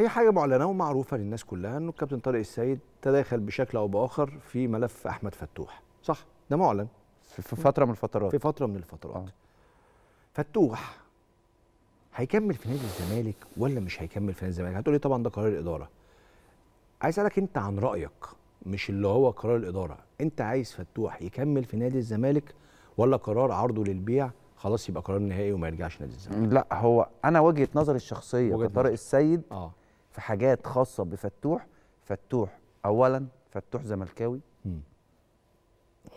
هي حاجه معلنه ومعروفه للناس كلها انه الكابتن طارق السيد تداخل بشكل او باخر في ملف احمد فتوح صح ده معلن في فتره من الفترات في فتره من الفترات آه. فتوح هيكمل في نادي الزمالك ولا مش هيكمل في نادي الزمالك هتقول لي طبعا ده قرار الاداره عايز اسالك انت عن رايك مش اللي هو قرار الاداره انت عايز فتوح يكمل في نادي الزمالك ولا قرار عرضه للبيع خلاص يبقى قرار نهائي وما يرجعش نادي الزمالك لا هو انا وجهه نظري الشخصيه طارق السيد آه. في حاجات خاصه بفتوح فتوح اولا فتوح زملكاوي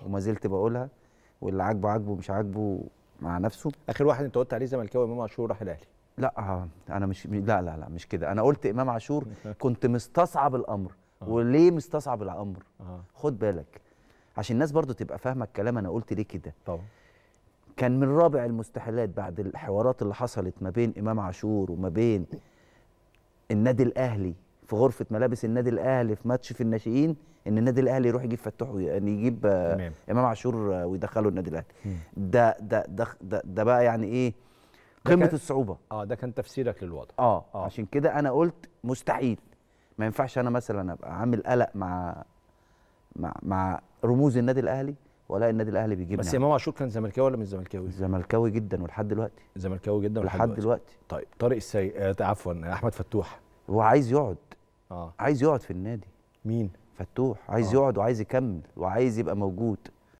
وما زلت بقولها واللي عاجبه عاجبه مش عاجبه مع نفسه اخر واحد انت قلت عليه زملكاوي امام عاشور راح الاهلي لا آه، انا مش لا لا لا مش كده انا قلت امام عاشور كنت مستصعب الامر آه. وليه مستصعب الامر آه. خد بالك عشان الناس برضو تبقى فاهمه الكلام انا قلت ليه كده طبعا كان من رابع المستحيلات بعد الحوارات اللي حصلت ما بين امام عاشور وما بين النادي الاهلي في غرفه ملابس النادي الاهلي في ماتش في الناشئين ان النادي الاهلي يروح يجيب فتوح يعني يجيب آه، مم. امام عاشور آه، ويدخله النادي الاهلي ده ده ده ده بقى يعني ايه قمه الصعوبه اه ده كان تفسيرك للوضع آه, اه عشان كده انا قلت مستحيل ما ينفعش انا مثلا ابقى عامل قلق مع مع مع رموز النادي الاهلي ولا النادي الاهلي بيجيب بس يعني. امام عاشور كان زملكاوي ولا مش زملكاوي؟ زملكاوي جدا ولحد دلوقتي زملكاوي جدا ولحد دلوقتي. طيب طارق السي آه، عفوا احمد فتوح هو عايز يقعد اه عايز يقعد في النادي مين؟ فتوح عايز آه. يقعد وعايز يكمل وعايز يبقى موجود